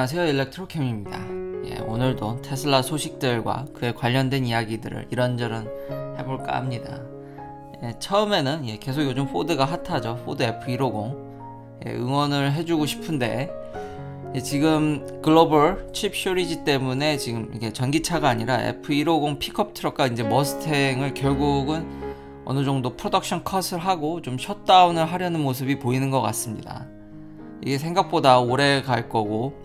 안녕하세요 일렉트로캠입니다 예, 오늘도 테슬라 소식들과 그에 관련된 이야기들을 이런저런 해볼까 합니다 예, 처음에는 예, 계속 요즘 포드가 핫하죠 포드 F150 예, 응원을 해주고 싶은데 예, 지금 글로벌 칩 쇼리지 때문에 지금 이게 전기차가 아니라 F150 픽업 트럭과 이제 머스탱을 결국은 어느 정도 프로덕션 컷을 하고 좀 셧다운을 하려는 모습이 보이는 것 같습니다 이게 생각보다 오래 갈 거고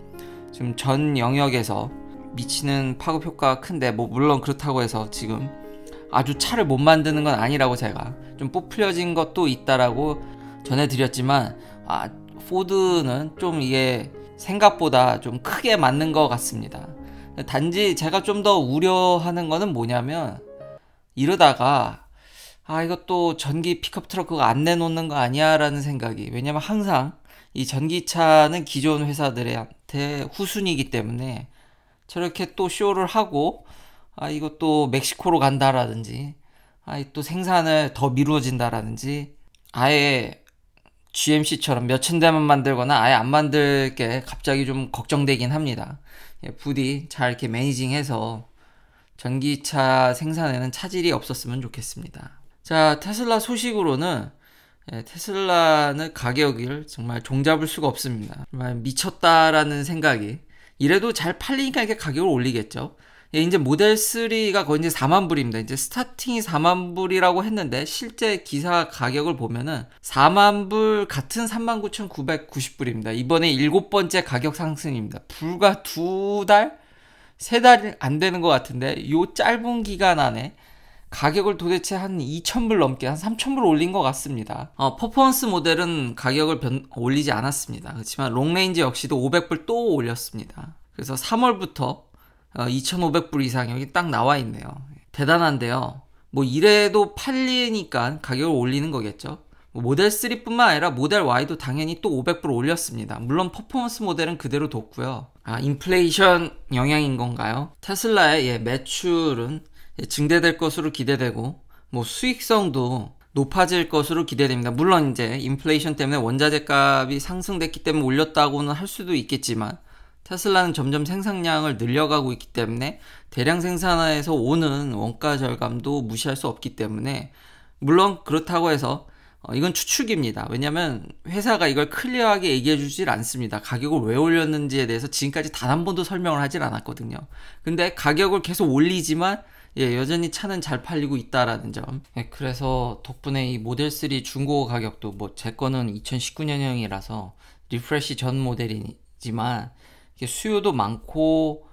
지금 전 영역에서 미치는 파급 효과가 큰데 뭐 물론 그렇다고 해서 지금 아주 차를 못 만드는 건 아니라고 제가 좀 뽑혀진 것도 있다라고 전해드렸지만 아 포드는 좀 이게 생각보다 좀 크게 맞는 것 같습니다. 단지 제가 좀 더 우려하는 거는 뭐냐면 이러다가 아 이것도 전기 픽업 트럭 그거 안 내놓는 거 아니야 라는 생각이 왜냐면 항상 이 전기차는 기존 회사들한테 후순이기 위 때문에 저렇게 또 쇼를 하고 아 이것도 멕시코로 간다라든지 아 또 생산을 더 미루어진다라든지 아예 GMC처럼 몇 천 대만 만들거나 아예 안 만들게 갑자기 좀 걱정되긴 합니다. 예, 부디 잘 이렇게 매니징해서 전기차 생산에는 차질이 없었으면 좋겠습니다. 자 테슬라 소식으로는 예, 테슬라는 가격을 정말 종잡을 수가 없습니다. 정말 미쳤다라는 생각이. 이래도 잘 팔리니까 이렇게 가격을 올리겠죠. 예, 이제 모델 3가 거의 이제 4만 불입니다. 이제 스타팅이 4만 불이라고 했는데 실제 기사 가격을 보면은 4만 불 같은 39,990불입니다. 만천 이번에 일곱 번째 가격 상승입니다. 불과 두 달, 세 달 안 되는 것 같은데 요 짧은 기간 안에 가격을 도대체 한 2,000불 넘게 한 3,000불 올린 것 같습니다. 어, 퍼포먼스 모델은 가격을 변, 올리지 않았습니다. 그렇지만 롱레인지 역시도 500불 또 올렸습니다. 그래서 3월부터 어, 2,500불 이상 여기 딱 나와 있네요. 대단한데요. 뭐 이래도 팔리니까 가격을 올리는 거겠죠. 뭐 모델 3뿐만 아니라 모델 Y도 당연히 또 500불 올렸습니다. 물론 퍼포먼스 모델은 그대로 뒀고요. 아, 인플레이션 영향인 건가요? 테슬라의 예, 매출은 예, 증대될 것으로 기대되고 뭐 수익성도 높아질 것으로 기대됩니다. 물론 이제 인플레이션 때문에 원자재 값이 상승됐기 때문에 올렸다고는 할 수도 있겠지만 테슬라는 점점 생산량을 늘려가고 있기 때문에 대량 생산에서 화 오는 원가 절감도 무시할 수 없기 때문에 물론 그렇다고 해서 어, 이건 추측입니다. 왜냐하면 회사가 이걸 클리어하게 얘기해 주질 않습니다. 가격을 왜 올렸는지에 대해서 지금까지 단 한 번도 설명을 하질 않았거든요. 근데 가격을 계속 올리지만 예, 여전히 차는 잘 팔리고 있다라는 점. 예, 그래서 덕분에 이 모델 3 중고 가격도 뭐 제 거는 2019년형이라서 리프레시 전 모델이지만 수요도 많고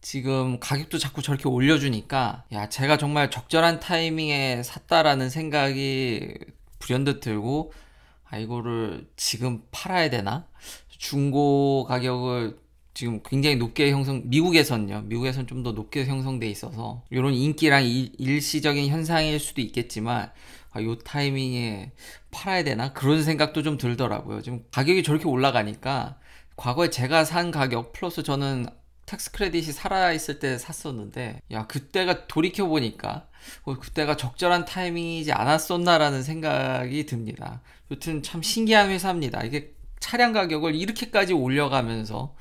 지금 가격도 자꾸 저렇게 올려주니까 야 제가 정말 적절한 타이밍에 샀다라는 생각이 불현듯 들고 아 이거를 지금 팔아야 되나 중고 가격을 지금 굉장히 높게 형성 미국에선요 미국에선 좀 더 높게 형성돼 있어서 이런 인기랑 일, 일시적인 현상일 수도 있겠지만 아, 요 타이밍에 팔아야 되나 그런 생각도 좀 들더라고요 지금 가격이 저렇게 올라가니까 과거에 제가 산 가격 플러스 저는 텍스 크레딧이 살아있을 때 샀었는데 야 그때가 돌이켜보니까 어, 그때가 적절한 타이밍이지 않았었나라는 생각이 듭니다 여튼 참 신기한 회사입니다 이게 차량 가격을 이렇게까지 올려가면서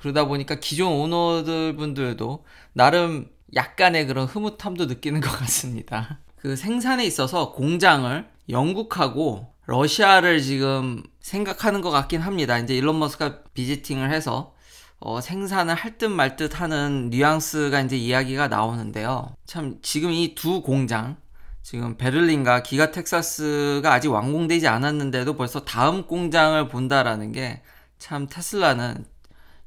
그러다 보니까 기존 오너들 분들도 나름 약간의 그런 흐뭇함도 느끼는 것 같습니다. 그 생산에 있어서 공장을 영국하고 러시아를 지금 생각하는 것 같긴 합니다. 이제 일론 머스가 비지팅을 해서 어, 생산을 할 듯 말 듯 하는 뉘앙스가 이제 이야기가 나오는데요. 참 지금 이 두 공장 지금 베를린과 기가 텍사스가 아직 완공되지 않았는데도 벌써 다음 공장을 본다라는 게 참 테슬라는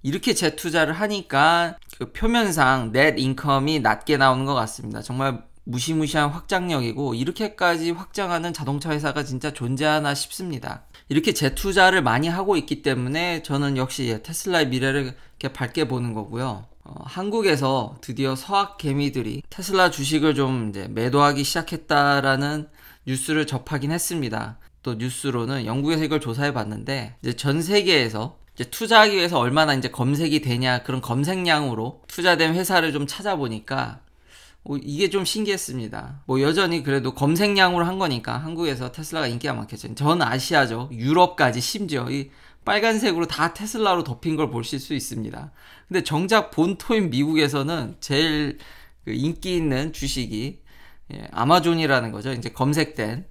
이렇게 재투자를 하니까 그 표면상 넷 인컴이 낮게 나오는 것 같습니다. 정말 무시무시한 확장력이고 이렇게까지 확장하는 자동차 회사가 진짜 존재하나 싶습니다. 이렇게 재투자를 많이 하고 있기 때문에 저는 역시 예, 테슬라의 미래를 이렇게 밝게 보는 거고요. 어, 한국에서 드디어 서학 개미들이 테슬라 주식을 좀 이제 매도하기 시작했다라는 뉴스를 접하긴 했습니다. 또 뉴스로는 영국에서 이걸 조사해 봤는데 이제 전 세계에서 이제 투자하기 위해서 얼마나 이제 검색이 되냐 그런 검색량으로 투자된 회사를 좀 찾아보니까 뭐 이게 좀 신기했습니다. 뭐 여전히 그래도 검색량으로 한 거니까 한국에서 테슬라가 인기가 많겠죠. 전 아시아죠. 유럽까지 심지어 이 빨간색으로 다 테슬라로 덮인 걸 보실 수 있습니다. 근데 정작 본토인 미국에서는 제일 그 인기 있는 주식이 예, 아마존이라는 거죠. 이제 검색된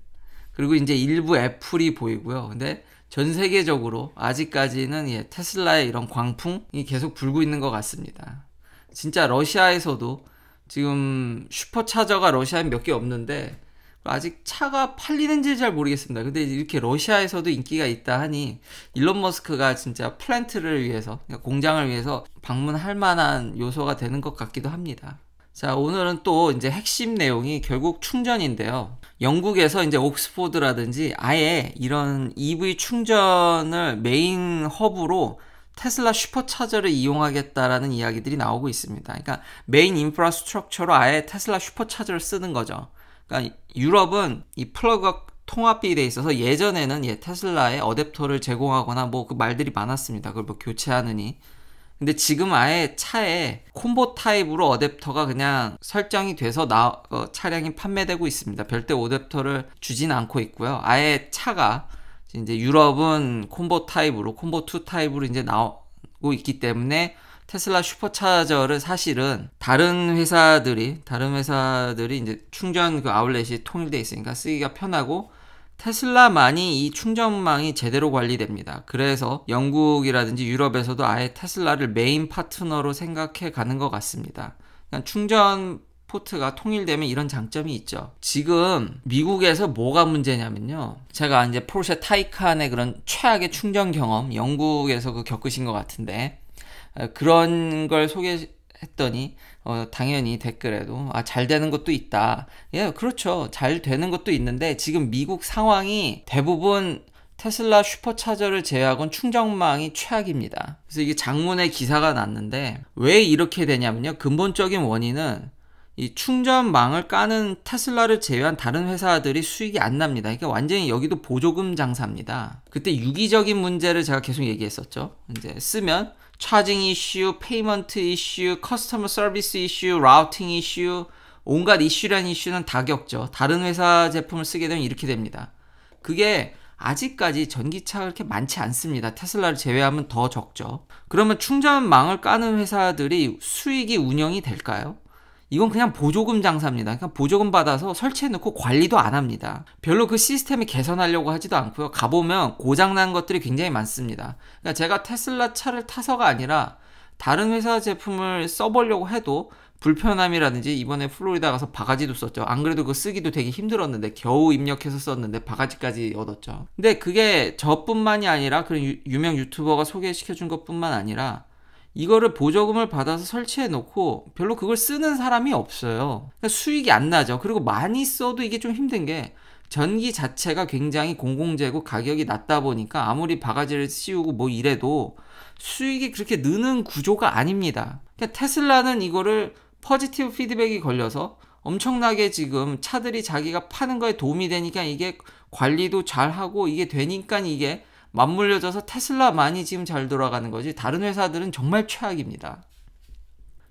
그리고 이제 일부 애플이 보이고요. 근데 전 세계적으로 아직까지는 예, 테슬라의 이런 광풍이 계속 불고 있는 것 같습니다. 진짜 러시아에서도 지금 슈퍼차저가 러시아에몇 개 없는데 아직 차가 팔리는지 잘 모르겠습니다. 근데 이렇게 러시아에서도 인기가 있다 하니 일론 머스크가 진짜 플랜트를 위해서 그러니까 공장을 위해서 방문할 만한 요소가 되는 것 같기도 합니다. 자, 오늘은 또 이제 핵심 내용이 결국 충전인데요. 영국에서 이제 옥스포드라든지 아예 이런 EV 충전을 메인 허브로 테슬라 슈퍼차저를 이용하겠다라는 이야기들이 나오고 있습니다. 그러니까 메인 인프라스트럭처로 아예 테슬라 슈퍼차저를 쓰는 거죠. 그러니까 유럽은 이 플러그 통합비에 돼 있어서 예전에는 예, 테슬라의 어댑터를 제공하거나 뭐 그 말들이 많았습니다. 그걸 뭐 교체하느니 근데 지금 아예 차에 콤보 타입으로 어댑터가 그냥 설정이 돼서 나, 어, 차량이 판매되고 있습니다. 별대 어댑터를 주진 않고 있고요. 아예 차가 이제 유럽은 콤보 타입으로 콤보 2 타입으로 이제 나오고 있기 때문에 테슬라 슈퍼차저를 사실은 다른 회사들이 다른 회사들이 이제 충전 그 아울렛이 통일돼 있으니까 쓰기가 편하고 테슬라만이 이 충전망이 제대로 관리됩니다. 그래서 영국이라든지 유럽에서도 아예 테슬라를 메인 파트너로 생각해 가는 것 같습니다. 그러니까 충전 포트가 통일되면 이런 장점이 있죠. 지금 미국에서 뭐가 문제냐면요. 제가 이제 포르쉐 타이칸의 그런 최악의 충전 경험, 영국에서 그 겪으신 것 같은데 그런 걸 소개했더니 어, 당연히 댓글에도 아, 잘 되는 것도 있다. 예, 그렇죠. 잘 되는 것도 있는데 지금 미국 상황이 대부분 테슬라 슈퍼차저를 제외하곤 충전망이 최악입니다. 그래서 이게 장문의 기사가 났는데 왜 이렇게 되냐면요. 근본적인 원인은 이 충전망을 까는 테슬라를 제외한 다른 회사들이 수익이 안 납니다. 그러니까 완전히 여기도 보조금 장사입니다. 그때 유기적인 문제를 제가 계속 얘기했었죠. 이제 쓰면 차징 이슈, 페이먼트 이슈, 커스터머 서비스 이슈, 라우팅 이슈, 온갖 이슈란 이슈는 다 겪죠. 다른 회사 제품을 쓰게 되면 이렇게 됩니다. 그게 아직까지 전기차가 그렇게 많지 않습니다. 테슬라를 제외하면 더 적죠. 그러면 충전망을 까는 회사들이 수익이 운영이 될까요? 이건 그냥 보조금 장사입니다. 그냥 그러니까 보조금 받아서 설치해놓고 관리도 안 합니다. 별로 그 시스템이 개선하려고 하지도 않고요. 가보면 고장난 것들이 굉장히 많습니다. 그러니까 제가 테슬라 차를 타서가 아니라 다른 회사 제품을 써보려고 해도 불편함이라든지 이번에 플로리다 가서 바가지도 썼죠. 안 그래도 그거 쓰기도 되게 힘들었는데 겨우 입력해서 썼는데 바가지까지 얻었죠. 근데 그게 저뿐만이 아니라 그런 유, 유명 유튜버가 소개시켜준 것뿐만 아니라 이거를 보조금을 받아서 설치해 놓고 별로 그걸 쓰는 사람이 없어요. 그러니까 수익이 안 나죠. 그리고 많이 써도 이게 좀 힘든 게 전기 자체가 굉장히 공공재고 가격이 낮다 보니까 아무리 바가지를 씌우고 뭐 이래도 수익이 그렇게 느는 구조가 아닙니다. 그러니까 테슬라는 이거를 퍼지티브 피드백이 걸려서 엄청나게 지금 차들이 자기가 파는 거에 도움이 되니까 이게 관리도 잘하고 이게 되니까 이게 맞물려져서 테슬라만이 지금 잘 돌아가는 거지 다른 회사들은 정말 최악입니다.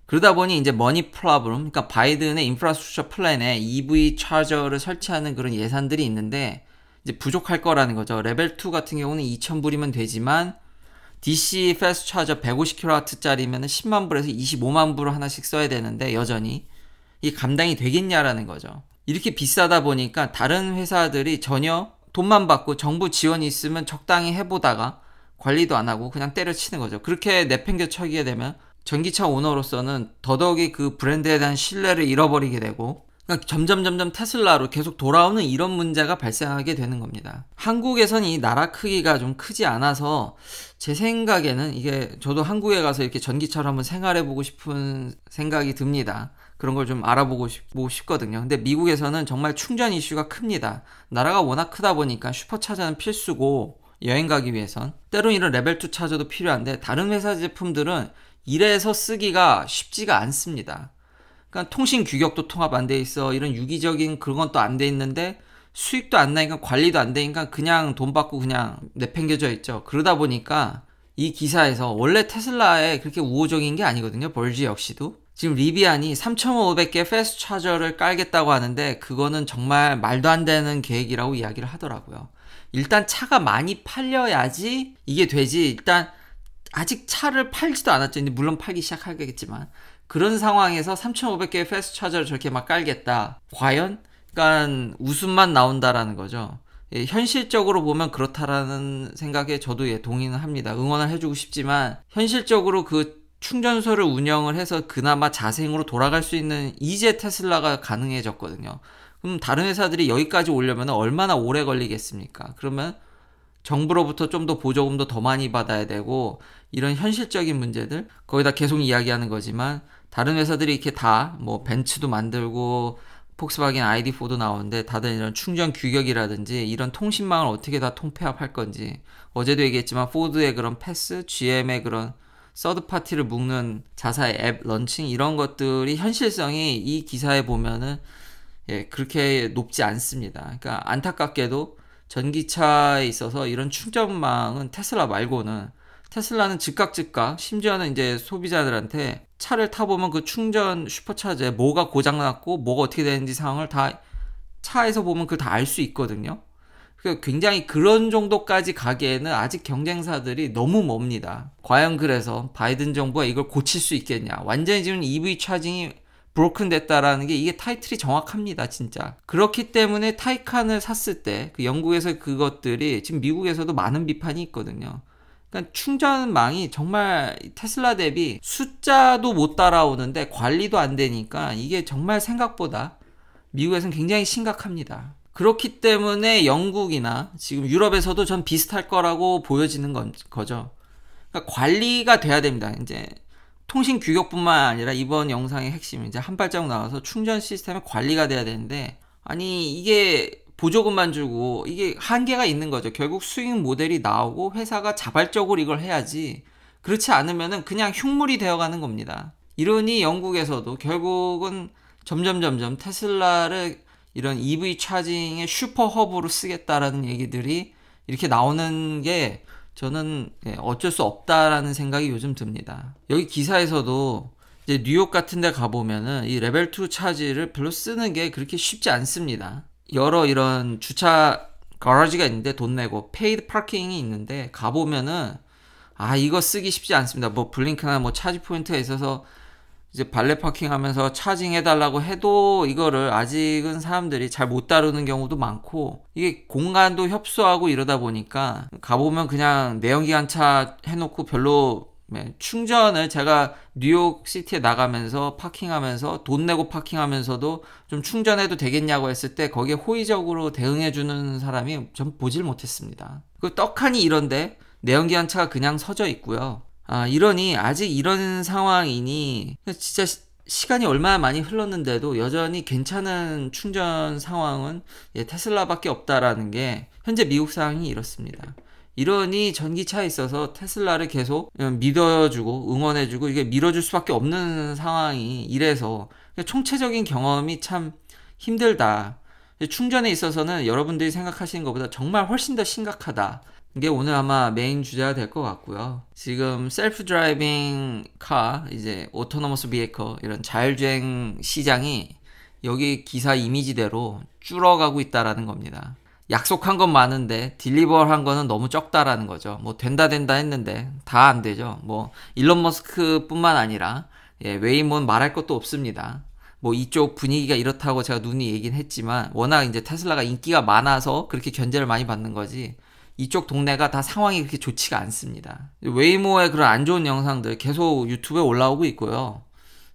그러다 보니 이제 머니 플라블럼 그러니까 바이든의 인프라스트럭처 플랜에 EV 차저를 설치하는 그런 예산들이 있는데 이제 부족할 거라는 거죠. 레벨 2 같은 경우는 2,000불이면 되지만 DC 패스 차저 150kW짜리면 10만 불에서 25만 불 하나씩 써야 되는데 여전히 이 감당이 되겠냐라는 거죠. 이렇게 비싸다 보니까 다른 회사들이 전혀 돈만 받고 정부 지원이 있으면 적당히 해보다가 관리도 안 하고 그냥 때려치는 거죠. 그렇게 내팽겨 쳐기게 되면 전기차 오너로서는 더더욱이 그 브랜드에 대한 신뢰를 잃어버리게 되고 그러니까 점점 점점 테슬라로 계속 돌아오는 이런 문제가 발생하게 되는 겁니다. 한국에선 이 나라 크기가 좀 크지 않아서 제 생각에는 이게 저도 한국에 가서 이렇게 전기차로 한번 생활해 보고 싶은 생각이 듭니다. 그런 걸 좀 알아보고 싶, 뭐 싶거든요. 근데 미국에서는 정말 충전 이슈가 큽니다. 나라가 워낙 크다 보니까 슈퍼차저는 필수고 여행 가기 위해선 때론 이런 레벨 2 차저도 필요한데 다른 회사 제품들은 이래서 쓰기가 쉽지가 않습니다. 그러니까 통신 규격도 통합 안 돼 있어. 이런 유기적인 그런 것도 안 돼 있는데 수익도 안 나니까 관리도 안 되니까 그냥 돈 받고 그냥 내팽겨져 있죠. 그러다 보니까 이 기사에서 원래 테슬라에 그렇게 우호적인 게 아니거든요. 벌지 역시도. 지금 리비안이 3,500개 패스 트 차저를 깔겠다고 하는데 그거는 정말 말도 안 되는 계획이라고 이야기를 하더라고요. 일단 차가 많이 팔려야지 이게 되지. 일단 아직 차를 팔지도 않았죠. 물론 팔기 시작하겠지만 그런 상황에서 3 5 0 0개 패스 트 차저를 저렇게 막 깔겠다. 과연 그러니까 웃음만 나온다라는 거죠. 예, 현실적으로 보면 그렇다라는 생각에 저도 예, 동의는 합니다. 응원을 해주고 싶지만 현실적으로 그 충전소를 운영을 해서 그나마 자생으로 돌아갈 수 있는 이제 테슬라가 가능해졌거든요. 그럼 다른 회사들이 여기까지 오려면 얼마나 오래 걸리겠습니까? 그러면 정부로부터 좀 더 보조금도 더 많이 받아야 되고 이런 현실적인 문제들 거기다 계속 이야기하는 거지만 다른 회사들이 이렇게 다 뭐 벤츠도 만들고 폭스바겐 ID4도 나오는데 다들 이런 충전 규격이라든지 이런 통신망을 어떻게 다 통폐합할 건지 어제도 얘기했지만 포드의 그런 패스, GM의 그런 서드 파티를 묶는 자사의 앱 런칭 이런 것들이 현실성이 이 기사에 보면은 예, 그렇게 높지 않습니다. 그러니까 안타깝게도 전기차에 있어서 이런 충전망은 테슬라 말고는 테슬라는 즉각 즉각 심지어는 이제 소비자들한테 차를 타보면 그 충전 슈퍼차저에 뭐가 고장났고 뭐가 어떻게 되는지 상황을 다 차에서 보면 그걸 다 알 수 있거든요. 그러니까 굉장히 그런 정도까지 가기에는 아직 경쟁사들이 너무 멉니다. 과연 그래서 바이든 정부가 이걸 고칠 수 있겠냐. 완전히 지금 EV 차징이 브로큰 됐다라는 게 이게 타이틀이 정확합니다, 진짜. 그렇기 때문에 타이칸을 샀을 때, 그 영국에서 그것들이 지금 미국에서도 많은 비판이 있거든요. 그러니까 충전망이 정말 테슬라 대비 숫자도 못 따라오는데 관리도 안 되니까 이게 정말 생각보다 미국에서는 굉장히 심각합니다. 그렇기 때문에 영국이나 지금 유럽에서도 전 비슷할 거라고 보여지는 건, 거죠. 그러니까 관리가 돼야 됩니다. 이제 통신 규격뿐만 아니라 이번 영상의 핵심은 이제 한발짝 나와서 충전 시스템의 관리가 돼야 되는데 아니 이게 보조금만 주고 이게 한계가 있는 거죠. 결국 수익 모델이 나오고 회사가 자발적으로 이걸 해야지 그렇지 않으면은 그냥 흉물이 되어가는 겁니다. 이러니 영국에서도 결국은 점점 점점 테슬라를 이런 EV 차징의 슈퍼 허브로 쓰겠다라는 얘기들이 이렇게 나오는 게 저는 예, 어쩔 수 없다라는 생각이 요즘 듭니다. 여기 기사에서도 이제 뉴욕 같은 데 가보면은 이 레벨 2 차지를 별로 쓰는 게 그렇게 쉽지 않습니다. 여러 이런 주차 가라지가 있는데 돈 내고 페이드 파킹이 있는데 가보면은 아 이거 쓰기 쉽지 않습니다. 뭐 블링크나 뭐 차지 포인트가 있어서 이제 발레 파킹 하면서 차징해달라고 해도 이거를 아직은 사람들이 잘 못 다루는 경우도 많고 이게 공간도 협소하고 이러다 보니까 가보면 그냥 내연기관차 해놓고 별로 네, 충전을 제가 뉴욕 시티에 나가면서 파킹하면서 돈 내고 파킹하면서도 좀 충전해도 되겠냐고 했을 때 거기에 호의적으로 대응해주는 사람이 전 보질 못했습니다. 그 떡하니 이런데 내연기관차가 그냥 서져 있고요. 아, 이러니 아직 이런 상황이니 진짜 시, 간이 얼마나 많이 흘렀는데도 여전히 괜찮은 충전 상황은 예, 테슬라밖에 없다라는 게 현재 미국 상황이 이렇습니다. 이러니 전기차에 있어서 테슬라를 계속 어, 믿어주고 응원해주고 이게 밀어줄 수밖에 없는 상황이 이래서 총체적인 경험이 참 힘들다. 충전에 있어서는 여러분들이 생각하시는 것보다 정말 훨씬 더 심각하다. 이게 오늘 아마 메인 주제가 될 것 같고요. 지금 셀프 드라이빙 카, 이제 오토노머스 비에커 이런 자율주행 시장이 여기 기사 이미지대로 줄어가고 있다라는 겁니다. 약속한 건 많은데 딜리버한 거는 너무 적다라는 거죠. 뭐 된다 된다 했는데 다 안 되죠. 뭐 일론 머스크뿐만 아니라 예, 웨이몬 말할 것도 없습니다. 뭐 이쪽 분위기가 이렇다고 제가 눈이 얘긴 했지만 워낙 이제 테슬라가 인기가 많아서 그렇게 견제를 많이 받는 거지 이쪽 동네가 다 상황이 그렇게 좋지가 않습니다. 웨이모의 그런 안 좋은 영상들 계속 유튜브에 올라오고 있고요.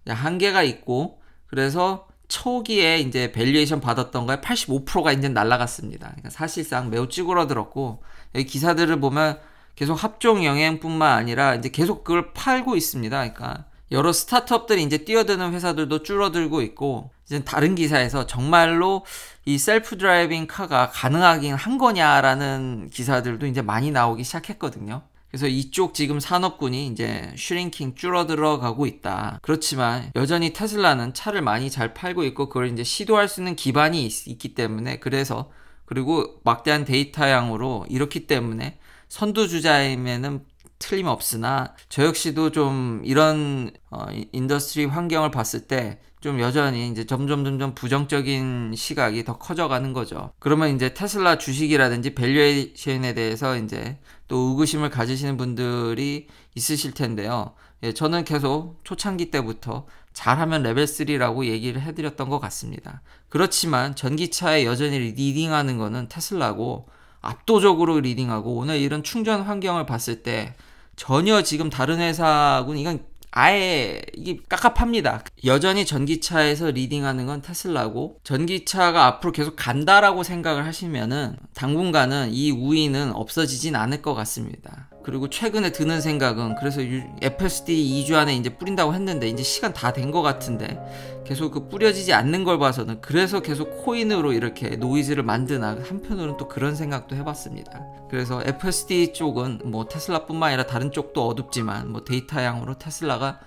한계가 있고 그래서 초기에 이제 밸리에이션 받았던 거에 85%가 이제 날라갔습니다. 그러니까 사실상 매우 찌그러들었고 여기 기사들을 보면 계속 합종 영행뿐만 아니라 이제 계속 그걸 팔고 있습니다. 그러니까 여러 스타트업들이 이제 뛰어드는 회사들도 줄어들고 있고 이제 다른 기사에서 정말로 이 셀프 드라이빙 카가 가능하긴 한 거냐라는 기사들도 이제 많이 나오기 시작했거든요. 그래서 이쪽 지금 산업군이 이제 슈링킹 줄어들어 가고 있다. 그렇지만 여전히 테슬라는 차를 많이 잘 팔고 있고 그걸 이제 시도할 수 있는 기반이 있, 기 때문에 그래서 그리고 막대한 데이터 양으로 이렇기 때문에 선두주자임에는 틀림없으나 저 역시도 좀 이런 어, 인더스트리 환경을 봤을 때좀 여전히 이제 점점 점점 부정적인 시각이 더 커져가는 거죠. 그러면 이제 테슬라 주식이라든지 밸류에이션에 대해서 이제 또 의구심을 가지시는 분들이 있으실 텐데요. 예, 저는 계속 초창기 때부터 잘하면 레벨 3라고 얘기를 해드렸던 것 같습니다. 그렇지만 전기차에 여전히 리딩하는 거는 테슬라고 압도적으로 리딩하고 오늘 이런 충전 환경을 봤을 때 전혀 지금 다른 회사군 이건 아예 이게 깝깝합니다. 여전히 전기차에서 리딩하는 건 테슬라고 전기차가 앞으로 계속 간다라고 생각을 하시면은 당분간은 이 우위는 없어지진 않을 것 같습니다. 그리고 최근에 드는 생각은 그래서 FSD 2주 안에 이제 뿌린다고 했는데 이제 시간 다 된 것 같은데 계속 그 뿌려지지 않는 걸 봐서는 그래서 계속 코인으로 이렇게 노이즈를 만드나 한편으로는 또 그런 생각도 해봤습니다. 그래서 FSD 쪽은 뭐 테슬라뿐만 아니라 다른 쪽도 어둡지만 뭐 데이터 양으로 테슬라가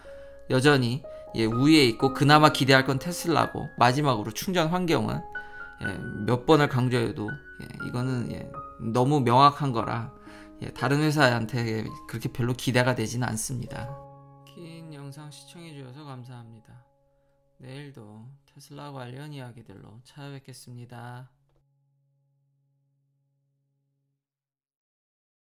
여전히 예, 우위에 있고 그나마 기대할 건 테슬라고 마지막으로 충전 환경은 예, 몇 번을 강조해도 예, 이거는 예, 너무 명확한 거라 예, 다른 회사한테 그렇게 별로 기대가 되진 않습니다. 긴 영상 시청해주셔서 감사합니다. 내일도 테슬라 관련 이야기들로 찾아뵙겠습니다.